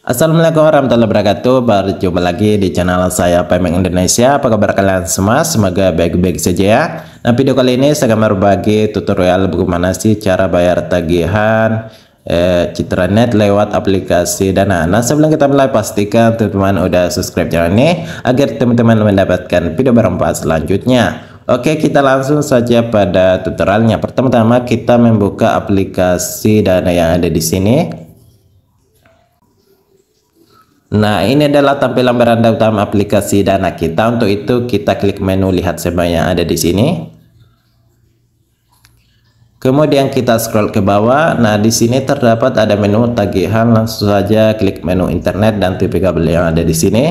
Assalamualaikum warahmatullahi wabarakatuh Berjumpa lagi di channel saya Pemeng Indonesia Apa kabar kalian semua? Semoga baik-baik saja ya Nah video kali ini saya akan berbagi tutorial bagaimana sih cara bayar tagihan eh, Net lewat aplikasi Dana Nah sebelum kita mulai pastikan teman-teman udah subscribe channel ini Agar teman-teman mendapatkan video berempat selanjutnya Oke kita langsung saja pada tutorialnya Pertama-tama kita membuka aplikasi Dana yang ada di sini Nah, ini adalah tampilan beranda utama aplikasi Dana kita. Untuk itu, kita klik menu lihat semua yang ada di sini. Kemudian kita scroll ke bawah. Nah, di sini terdapat ada menu tagihan. Langsung saja klik menu internet dan TV kabel yang ada di sini.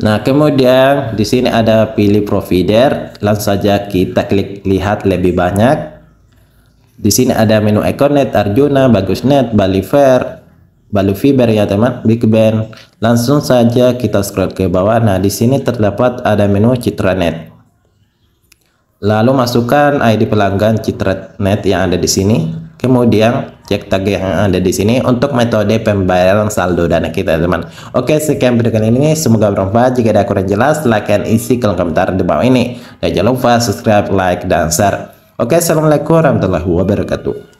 Nah, kemudian di sini ada pilih provider. Langsung saja kita klik lihat lebih banyak. Di sini ada menu Econet, Arjuna, Bagusnet, Bali Fair, Balu fiber ya teman Big Ben. Langsung saja kita scroll ke bawah. Nah, di sini terdapat ada menu Citra Net. Lalu masukkan ID pelanggan Citra Net yang ada di sini. Kemudian cek tag yang ada di sini untuk metode pembayaran saldo dana kita teman. Oke, sekian video kali ini. Semoga bermanfaat. Jika ada kurang jelas, like isi kolom komentar di bawah ini. Dan jangan lupa subscribe, like, dan share. Oke, Assalamualaikum warahmatullahi wabarakatuh.